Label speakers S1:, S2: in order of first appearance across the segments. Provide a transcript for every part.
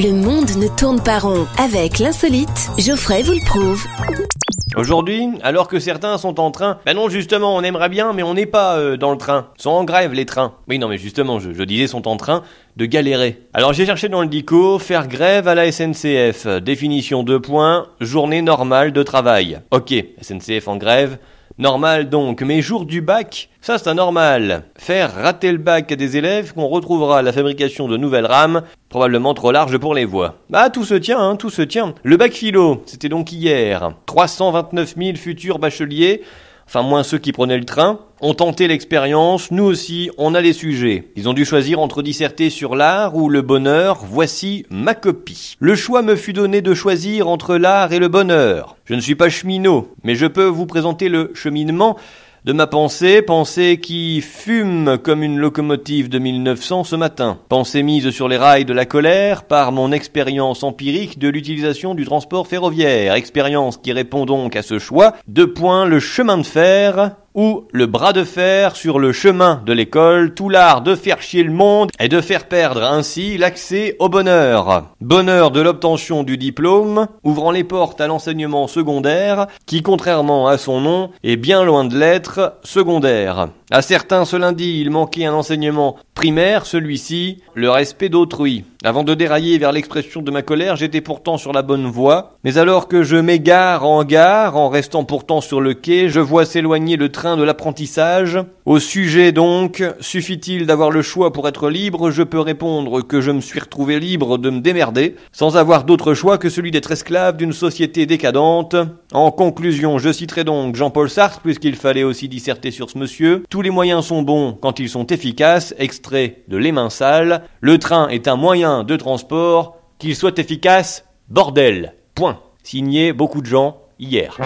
S1: Le monde ne tourne pas rond. Avec l'insolite, Geoffrey vous le prouve. Aujourd'hui, alors que certains sont en train, Ben non justement, on aimerait bien, mais on n'est pas euh, dans le train. sont en grève les trains. Oui non mais justement, je, disais sont en train de galérer. Alors j'ai cherché dans le dico faire grève à la SNCF. Définition de points, journée normale de travail. Ok, SNCF en grève. Normal donc, mais jour du bac, ça c'est normal, Faire rater le bac à des élèves qu'on retrouvera à la fabrication de nouvelles rames, probablement trop larges pour les voies. Bah tout se tient, hein, tout se tient. Le bac philo, c'était donc hier. 329 000 futurs bacheliers, enfin moins ceux qui prenaient le train, ont tenté l'expérience, nous aussi, on a les sujets. Ils ont dû choisir entre disserter sur l'art ou le bonheur, voici ma copie. Le choix me fut donné de choisir entre l'art et le bonheur. Je ne suis pas cheminot, mais je peux vous présenter le cheminement de ma pensée, pensée qui fume comme une locomotive de 1900 ce matin, pensée mise sur les rails de la colère par mon expérience empirique de l'utilisation du transport ferroviaire, expérience qui répond donc à ce choix, deux points, le chemin de fer ou le bras de fer sur le chemin de l'école, tout l'art de faire chier le monde et de faire perdre ainsi l'accès au bonheur. Bonheur de l'obtention du diplôme, ouvrant les portes à l'enseignement secondaire, qui contrairement à son nom est bien loin de l'être secondaire. À certains ce lundi, il manquait un enseignement Primaire, celui-ci, le respect d'autrui. Avant de dérailler vers l'expression de ma colère, j'étais pourtant sur la bonne voie, mais alors que je m'égare en gare, en restant pourtant sur le quai, je vois s'éloigner le train de l'apprentissage. Au sujet donc, suffit-il d'avoir le choix pour être libre Je peux répondre que je me suis retrouvé libre de me démerder, sans avoir d'autre choix que celui d'être esclave d'une société décadente, en conclusion, je citerai donc Jean-Paul Sartre, puisqu'il fallait aussi disserter sur ce monsieur. Tous les moyens sont bons quand ils sont efficaces, extrait de Les mains sales. Le train est un moyen de transport, qu'il soit efficace, bordel. Point. Signé beaucoup de gens hier.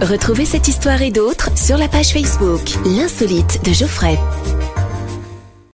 S1: Retrouvez cette histoire et d'autres sur la page Facebook L'insolite de Geoffrey.